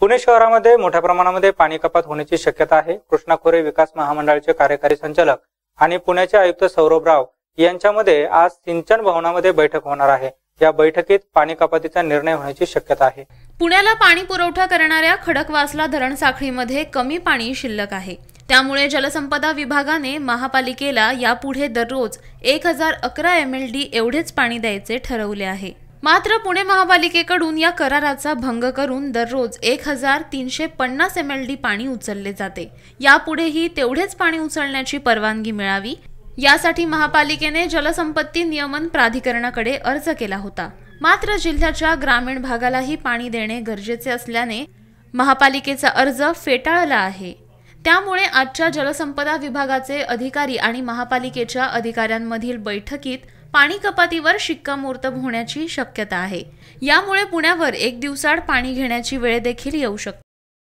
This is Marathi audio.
पुणे शहरामध्ये मोठ्या प्रमाणामध्ये पाणी कपात होण्याची शक्यता आहे कृष्णा खोरे विकास महामंडळाचे कार्यकारी संचालक आणि पुण्याचे आयुक्त सौरभ राव यांच्यामध्ये आज सिंचन भवनामध्ये बैठक होणार आहे या बैठकीत पाणी कपातीचा निर्णय होण्याची शक्यता आहे पुण्याला पाणी पुरवठा करणाऱ्या खडकवासला धरण साखळीमध्ये कमी पाणी शिल्लक आहे त्यामुळे जलसंपदा विभागाने महापालिकेला यापुढे दररोज एक हजार अकरा एम एल डी एवढेच पाणी द्यायचे ठरवले आहे मात्र पुणे महापालिकेकडून या कराराचा भंग करून दररोज एक हजार तीनशे पन्नास एम एल डी पाणी उचलले जाते यापुढेही तेवढेच पाणी उचलण्याची परवानगी मिळावी यासाठी महापालिकेने जलसंपत्ती नियमन प्राधिकरणाकडे अर्ज केला होता मात्र जिल्ह्याच्या ग्रामीण भागालाही पाणी देणे गरजेचे असल्याने महापालिकेचा अर्ज फेटाळला आहे त्यामुळे आजच्या जलसंपदा विभागाचे अधिकारी आणि महापालिकेच्या अधिकाऱ्यांमधील बैठकीत पाणी कपातीवर शिक्कामोर्तब होण्याची शक्यता आहे यामुळे पुण्यावर एक दिवसाड पाणी घेण्याची वेळ देखील येऊ शकते